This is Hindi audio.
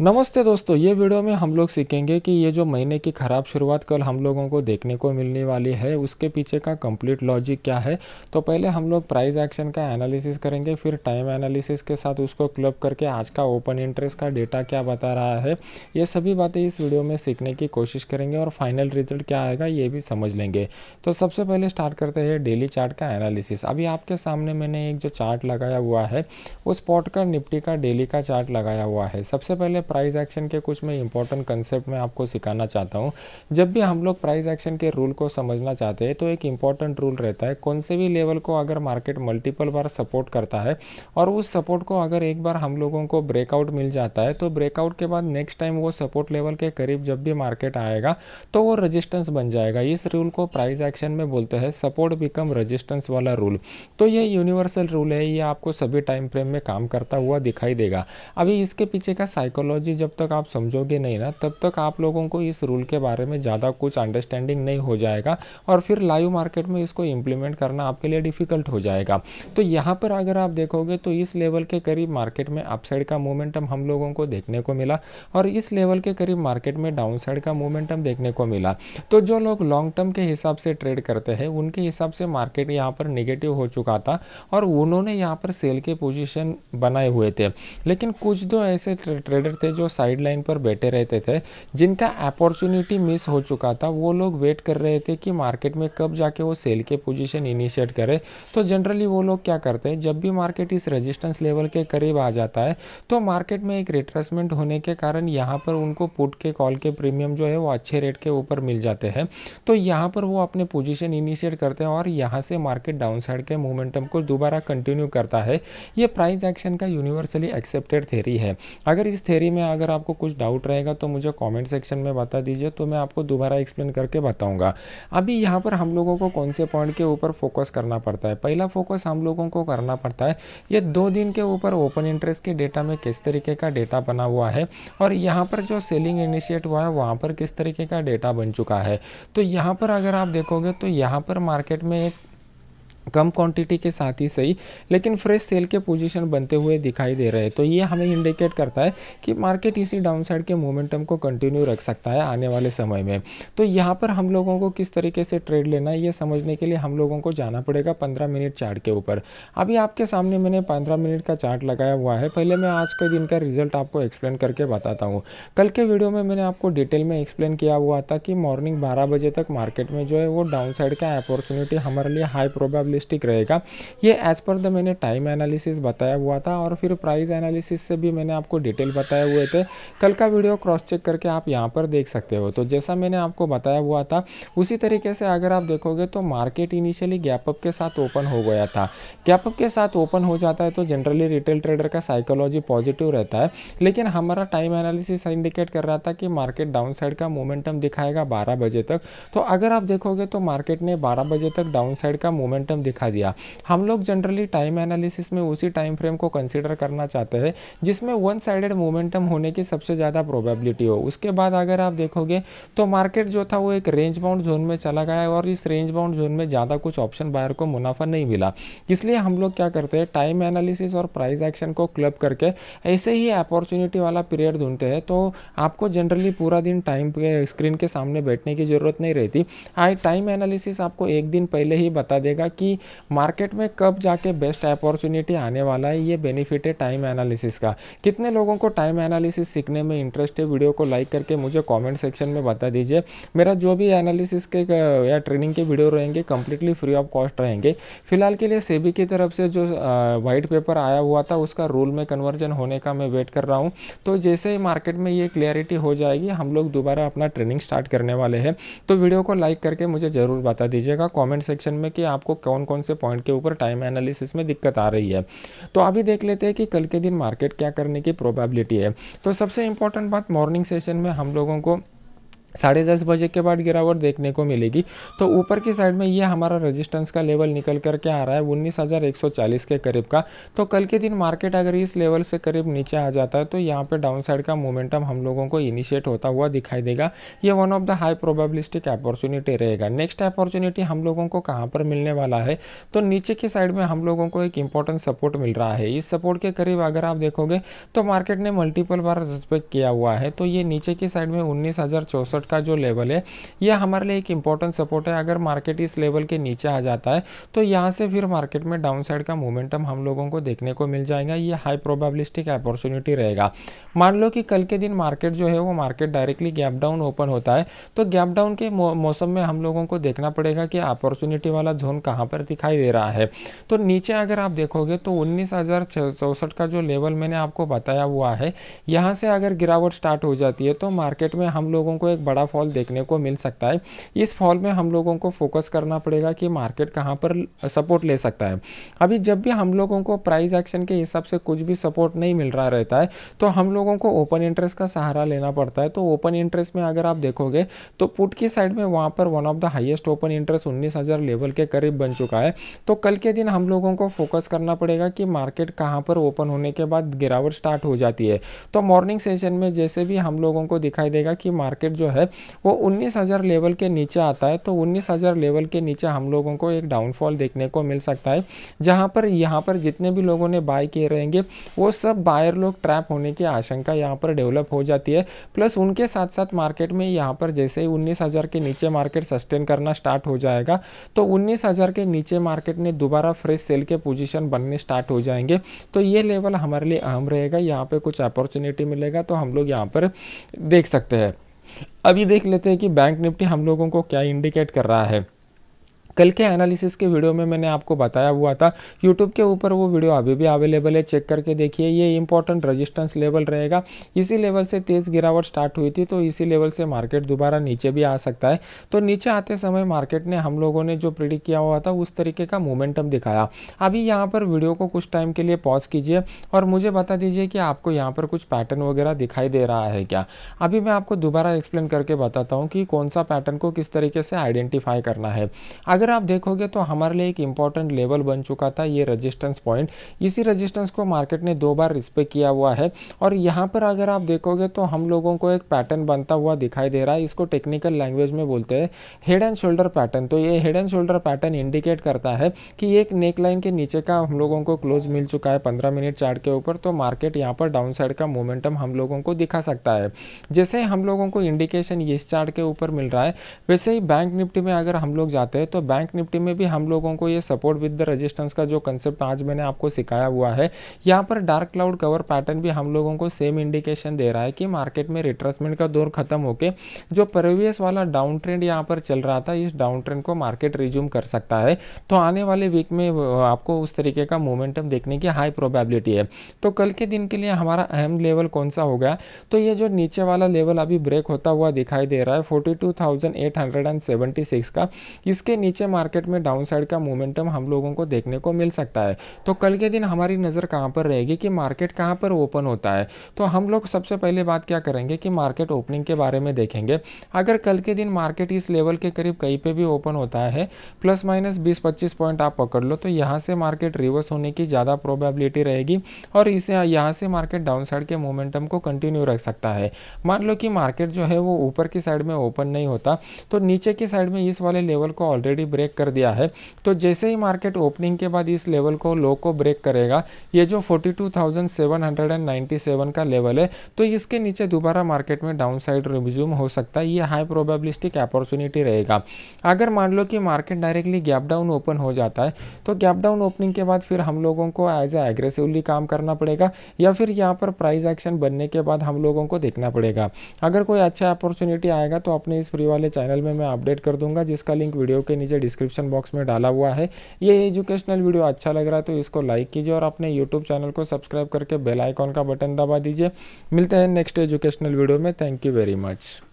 नमस्ते दोस्तों ये वीडियो में हम लोग सीखेंगे कि ये जो महीने की ख़राब शुरुआत कल हम लोगों को देखने को मिलने वाली है उसके पीछे का कंप्लीट लॉजिक क्या है तो पहले हम लोग प्राइस एक्शन का एनालिसिस करेंगे फिर टाइम एनालिसिस के साथ उसको क्लब करके आज का ओपन इंटरेस्ट का डेटा क्या बता रहा है ये सभी बातें इस वीडियो में सीखने की कोशिश करेंगे और फाइनल रिजल्ट क्या आएगा ये भी समझ लेंगे तो सबसे पहले स्टार्ट करते हैं डेली चार्ट का एनालिसिस अभी आपके सामने मैंने एक जो चार्ट लगाया हुआ है उस स्पॉट का निपटी का डेली का चार्ट लगाया हुआ है सबसे पहले प्राइस एक्शन के कुछ मैं इंपॉर्टेंट कंसेप्ट मैं आपको सिखाना चाहता हूँ जब भी हम लोग प्राइस एक्शन के रूल को समझना चाहते हैं तो एक इंपॉर्टेंट रूल रहता है कौन से भी लेवल को अगर मार्केट मल्टीपल बार सपोर्ट करता है और उस सपोर्ट को अगर एक बार हम लोगों को ब्रेकआउट मिल जाता है तो ब्रेकआउट के बाद नेक्स्ट टाइम वो सपोर्ट लेवल के करीब जब भी मार्केट आएगा तो वो रजिस्टेंस बन जाएगा इस रूल को प्राइज एक्शन में बोलते हैं सपोर्ट बिकम रजिस्टेंस वाला रूल तो ये यूनिवर्सल रूल है ये आपको सभी टाइम फ्रेम में काम करता हुआ दिखाई देगा अभी इसके पीछे का साइकोलॉजी टेक्नोलॉजी जब तक आप समझोगे नहीं ना तब तक आप लोगों को इस रूल के बारे में ज़्यादा कुछ अंडरस्टैंडिंग नहीं हो जाएगा और फिर लाइव मार्केट में इसको इम्प्लीमेंट करना आपके लिए डिफ़िकल्ट हो जाएगा तो यहाँ पर अगर आप देखोगे तो इस लेवल के करीब मार्केट में अपसाइड का मोमेंटम हम लोगों को देखने को मिला और इस लेवल के करीब मार्केट में डाउन का मोमेंटम देखने को मिला तो जो लोग लॉन्ग टर्म के हिसाब से ट्रेड करते हैं उनके हिसाब से मार्केट यहाँ पर निगेटिव हो चुका था और उन्होंने यहाँ पर सेल के पोजिशन बनाए हुए थे लेकिन कुछ दो ऐसे ट्रेडर थे थे जो साइड लाइन पर बैठे रहते थे जिनका अपॉर्चुनिटी मिस हो चुका था वो लोग वेट कर रहे थे कि मार्केट में कब जाके वो सेल के पोजीशन इनिशिएट करें तो जनरली वो लोग क्या करते हैं जब भी मार्केट इस रेजिस्टेंस लेवल के करीब आ जाता है तो मार्केट में एक रिट्रेसमेंट होने के कारण यहाँ पर उनको पुट के कॉल के प्रीमियम जो है वो अच्छे रेट के ऊपर मिल जाते हैं तो यहाँ पर वो अपने पोजिशन इनिशिएट करते हैं और यहाँ से मार्केट डाउन के मोमेंटम को दोबारा कंटिन्यू करता है ये प्राइस एक्शन का यूनिवर्सली एक्सेप्टेड थेरी है अगर इस थेरी में अगर आपको कुछ डाउट रहेगा तो मुझे कमेंट सेक्शन में बता दीजिए तो मैं आपको दोबारा एक्सप्लेन करके बताऊंगा अभी यहाँ पर हम लोगों को कौन से पॉइंट के ऊपर फोकस करना पड़ता है पहला फोकस हम लोगों को करना पड़ता है ये दो दिन के ऊपर ओपन इंटरेस्ट के डेटा में किस तरीके का डेटा बना हुआ है और यहाँ पर जो सेलिंग इनिशिएट हुआ है वहाँ पर किस तरीके का डेटा बन चुका है तो यहाँ पर अगर आप देखोगे तो यहाँ पर मार्केट में एक कम क्वांटिटी के साथ ही सही लेकिन फ्रेश सेल के पोजीशन बनते हुए दिखाई दे रहे हैं तो ये हमें इंडिकेट करता है कि मार्केट इसी डाउनसाइड के मोमेंटम को कंटिन्यू रख सकता है आने वाले समय में तो यहाँ पर हम लोगों को किस तरीके से ट्रेड लेना है ये समझने के लिए हम लोगों को जाना पड़ेगा पंद्रह मिनट चार्ट के ऊपर अभी आपके सामने मैंने पंद्रह मिनट का चार्ट लगाया हुआ है पहले मैं आज के दिन का रिजल्ट आपको एक्सप्लेन करके बताता हूँ कल के वीडियो में मैंने आपको डिटेल में एक्सप्लेन किया हुआ था कि मॉर्निंग बारह बजे तक मार्केट में जो है वो डाउन साइड का अपॉर्चुनिटी हमारे लिए हाई प्रोबेबिलिटी रियलिस्टिक रहेगा ये एज पर द मैंने टाइम एनालिसिस बताया हुआ था और फिर प्राइस एनालिसिस से भी मैंने आपको डिटेल बताए हुए थे कल का वीडियो क्रॉस चेक करके आप यहाँ पर देख सकते हो तो जैसा मैंने आपको बताया हुआ था उसी तरीके से अगर आप देखोगे तो मार्केट इनिशियली गैपअप के साथ ओपन हो गया था गैपअप के साथ ओपन हो जाता है तो जनरली रिटेल ट्रेडर का साइकोलॉजी पॉजिटिव रहता है लेकिन हमारा टाइम एनालिसिस इंडिकेट कर रहा था कि मार्केट डाउन साइड का मोमेंटम दिखाएगा बारह बजे तक तो अगर आप देखोगे तो मार्केट ने बारह बजे तक डाउन साइड का मोमेंटम दिखा दिया हम लोग जनरली टाइम एनालिसिस में उसी टाइम फ्रेम को कंसिडर करना चाहते हैं जिसमें वन साइडेड मोमेंटम होने की सबसे ज़्यादा प्रोबेबिलिटी हो उसके बाद अगर आप देखोगे तो मार्केट जो था वो एक रेंज बाउंड जोन में चला गया और इस रेंज बाउंड जोन में ज़्यादा कुछ ऑप्शन बायर को मुनाफा नहीं मिला इसलिए हम लोग क्या करते हैं टाइम एनालिसिस और प्राइस एक्शन को क्लब करके ऐसे ही अपॉर्चुनिटी वाला पीरियड ढूंढते हैं तो आपको जनरली पूरा दिन टाइम स्क्रीन के सामने बैठने की ज़रूरत नहीं रहती आई टाइम एनालिसिस आपको एक दिन पहले ही बता देगा कि मार्केट में कब जाके बेस्ट अपॉर्चुनिटी आने वाला है ये बेनिफिट है टाइम एनालिसिस का कितने लोगों को टाइम एनालिसिस सीखने में इंटरेस्ट है वीडियो को लाइक करके मुझे कॉमेंट सेक्शन में बता दीजिए मेरा जो भी एनालिसिस के या ट्रेनिंग के वीडियो रहेंगे कंप्लीटली फ्री ऑफ कॉस्ट रहेंगे फिलहाल के लिए सेबी की तरफ से जो वाइट पेपर आया हुआ था उसका रूल में कन्वर्जन होने का मैं वेट कर रहा हूँ तो जैसे ही मार्केट में ये क्लियरिटी हो जाएगी हम लोग दोबारा अपना ट्रेनिंग स्टार्ट करने वाले हैं तो वीडियो को लाइक करके मुझे ज़रूर बता दीजिएगा कॉमेंट सेक्शन में कि आपको कौन कौन कौन से पॉइंट के ऊपर टाइम एनालिसिस में दिक्कत आ रही है तो अभी देख लेते हैं कि कल के दिन मार्केट क्या करने की प्रोबेबिलिटी है तो सबसे इंपॉर्टेंट बात मॉर्निंग सेशन में हम लोगों को साढ़े दस बजे के बाद गिरावट देखने को मिलेगी तो ऊपर की साइड में ये हमारा रेजिस्टेंस का लेवल निकल कर के आ रहा है उन्नीस हज़ार एक सौ चालीस के करीब का तो कल के दिन मार्केट अगर इस लेवल से करीब नीचे आ जाता है तो यहाँ पे डाउन साइड का मोमेंटम हम लोगों को इनिशिएट होता हुआ दिखाई देगा ये one of the high probabilistic opportunity रहेगा नेक्स्ट अपॉर्चुनिटी हम लोगों को कहाँ पर मिलने वाला है तो नीचे की साइड में हम लोगों को एक इंपॉर्टेंट सपोर्ट मिल रहा है इस सपोर्ट के करीब अगर आप देखोगे तो मार्केट ने मल्टीपल बार रिस्पेक्ट किया हुआ है तो ये नीचे की साइड में उन्नीस सपोर्ट का जो लेवल है यह हमारे लिए एक इंपॉर्टेंट सपोर्ट है अगर मार्केट इस लेवल के नीचे आ जाता है तो यहाँ से फिर मार्केट में डाउन साइड का मोमेंटम हम लोगों को देखने को मिल जाएगा ये हाई प्रोबेबलिस्टिक अपॉर्चुनिटी रहेगा मान लो कि कल के दिन मार्केट जो है वो market directly gap down open होता है तो गैप डाउन के मौसम में हम लोगों को देखना पड़ेगा कि अपॉर्चुनिटी वाला जोन कहाँ पर दिखाई दे रहा है तो नीचे अगर आप देखोगे तो उन्नीस का जो लेवल मैंने आपको बताया हुआ है यहाँ से अगर गिरावट स्टार्ट हो जाती है तो मार्केट में हम लोगों को एक बड़ा फॉल देखने को मिल सकता है इस फॉल में हम लोगों को फोकस करना पड़ेगा कि मार्केट कहाँ पर सपोर्ट ले सकता है अभी जब भी हम लोगों को प्राइस एक्शन के हिसाब से कुछ भी सपोर्ट नहीं मिल रहा रहता है तो हम लोगों को ओपन इंटरेस्ट का सहारा लेना पड़ता है तो ओपन इंटरेस्ट में अगर आप देखोगे तो पुट की साइड में वहाँ पर one of the highest open interest उन्नीस लेवल के करीब बन चुका है तो कल के दिन हम लोगों को फोकस करना पड़ेगा कि मार्केट कहाँ पर ओपन होने के बाद गिरावट स्टार्ट हो जाती है तो मॉर्निंग सेशन में जैसे भी हम लोगों को दिखाई देगा कि मार्केट जो है है वो उन्नीस हज़ार लेवल के नीचे आता है तो उन्नीस हज़ार लेवल के नीचे हम लोगों को एक डाउनफॉल देखने को मिल सकता है जहाँ पर यहाँ पर जितने भी लोगों ने बाय किए रहेंगे वो सब बायर लोग ट्रैप होने की आशंका यहाँ पर डेवलप हो जाती है प्लस उनके साथ साथ मार्केट में यहाँ पर जैसे ही उन्नीस हज़ार के नीचे मार्केट सस्टेन करना स्टार्ट हो जाएगा तो उन्नीस हज़ार के नीचे मार्केट ने दोबारा फ्रेश सेल के पोजीशन बनने स्टार्ट हो जाएंगे तो ये लेवल हमारे लिए अहम रहेगा यहाँ पे कुछ अपॉर्चुनिटी मिलेगा तो हम लोग यहाँ पर देख सकते हैं अभी देख लेते हैं कि बैंक निफ्टी हम लोगों को क्या इंडिकेट कर रहा है कल के एनालिसिस के वीडियो में मैंने आपको बताया हुआ था यूट्यूब के ऊपर वो वीडियो अभी भी अवेलेबल है चेक करके देखिए ये इंपॉर्टेंट रजिस्टेंस लेवल रहेगा इसी लेवल से तेज़ गिरावट स्टार्ट हुई थी तो इसी लेवल से मार्केट दोबारा नीचे भी आ सकता है तो नीचे आते समय मार्केट ने हम लोगों ने जो प्रिडिक किया हुआ था उस तरीके का मोमेंटम दिखाया अभी यहाँ पर वीडियो को कुछ टाइम के लिए पॉज कीजिए और मुझे बता दीजिए कि आपको यहाँ पर कुछ पैटर्न वगैरह दिखाई दे रहा है क्या अभी मैं आपको दोबारा एक्सप्लेन करके बताता हूँ कि कौन सा पैटर्न को किस तरीके से आइडेंटिफाई करना है अगर अगर आप देखोगे तो हमारे लिए एक इंपॉर्टेंट लेवल बन चुका था ये रजिस्टेंस पॉइंट इसी रजिस्टेंस को मार्केट ने दो बार रिस्पेक्ट किया हुआ है और यहाँ पर अगर आप देखोगे तो हम लोगों को एक पैटर्न बनता हुआ दिखाई दे रहा है इसको टेक्निकल लैंग्वेज में बोलते हैं हेड एंड शोल्डर पैटर्न तो ये head and shoulder pattern indicate करता है कि एक नेक लाइन के नीचे का हम लोगों को क्लोज मिल चुका है पंद्रह मिनट चार्ट के ऊपर तो मार्केट यहाँ पर डाउन साइड का मोमेंटम हम लोगों को दिखा सकता है जैसे हम लोगों को इंडिकेशन इस चार्ट के ऊपर मिल रहा है वैसे ही बैंक निफ्टी में अगर हम लोग जाते हैं तो बैंक निफ्टी में भी हम लोगों को ये सपोर्ट विद द रेजिस्टेंस का जो कंसेप्ट आज मैंने आपको सिखाया हुआ है यहाँ पर डार्क क्लाउड कवर पैटर्न भी हम लोगों को सेम इंडिकेशन दे रहा है कि मार्केट में रिट्रेसमेंट का दौर खत्म होकर जो प्रीवियस वाला डाउन ट्रेंड यहाँ पर चल रहा था इस डाउन ट्रेंड को मार्केट रिज्यूम कर सकता है तो आने वाले वीक में आपको उस तरीके का मोमेंटम देखने की हाई प्रोबेबिलिटी है तो कल के दिन के लिए हमारा अहम लेवल कौन सा हो गया तो ये जो नीचे वाला लेवल अभी ब्रेक होता हुआ दिखाई दे रहा है फोर्टी का इसके नीचे नीचे मार्केट में डाउन साइड का मोमेंटम हम लोगों को देखने को मिल सकता है तो कल के दिन हमारी नज़र कहाँ पर रहेगी कि मार्केट कहाँ पर ओपन होता है तो हम लोग सबसे पहले बात क्या करेंगे कि मार्केट ओपनिंग के बारे में देखेंगे अगर कल के दिन मार्केट इस लेवल के करीब कहीं पर भी ओपन होता है प्लस माइनस बीस पच्चीस पॉइंट आप पकड़ लो तो यहाँ से मार्केट रिवर्स होने की ज़्यादा प्रोबेबिलिटी रहेगी और इसे यहाँ से मार्केट डाउन साइड के मोमेंटम को कंटिन्यू रख सकता है मान लो कि मार्केट जो है वो ऊपर की साइड में ओपन नहीं होता तो नीचे की साइड में इस वाले लेवल को ऑलरेडी ब्रेक कर दिया है तो जैसे ही मार्केट ओपनिंग के बाद इस लेवल को लो को ब्रेक करेगा ये जो 42,797 का लेवल है तो इसके नीचे दोबारा मार्केट में डाउन साइड रिज्यूम हो सकता है ये हाई प्रोबेबिलिस्टिक अपॉर्चुनिटी रहेगा अगर मान लो कि market directly gap down open हो जाता है तो गैप डाउन ओपनिंग के बाद फिर हम लोगों को एज ए एग्रेसिवली काम करना पड़ेगा या फिर यहाँ पर प्राइस एक्शन बनने के बाद हम लोगों को देखना पड़ेगा अगर कोई अच्छा अपॉर्चुनिटी आएगा तो अपने इस फ्री वाले चैनल में मैं अपडेट कर दूंगा जिसका लिंक वीडियो के नीचे नीचे डिस्क्रिप्शन बॉक्स में डाला हुआ है ये एजुकेशनल वीडियो अच्छा लग रहा है तो इसको लाइक कीजिए और अपने यूट्यूब चैनल को सब्सक्राइब करके बेल आइकॉन का बटन दबा दीजिए मिलते हैं नेक्स्ट एजुकेशनल वीडियो में थैंक यू वेरी मच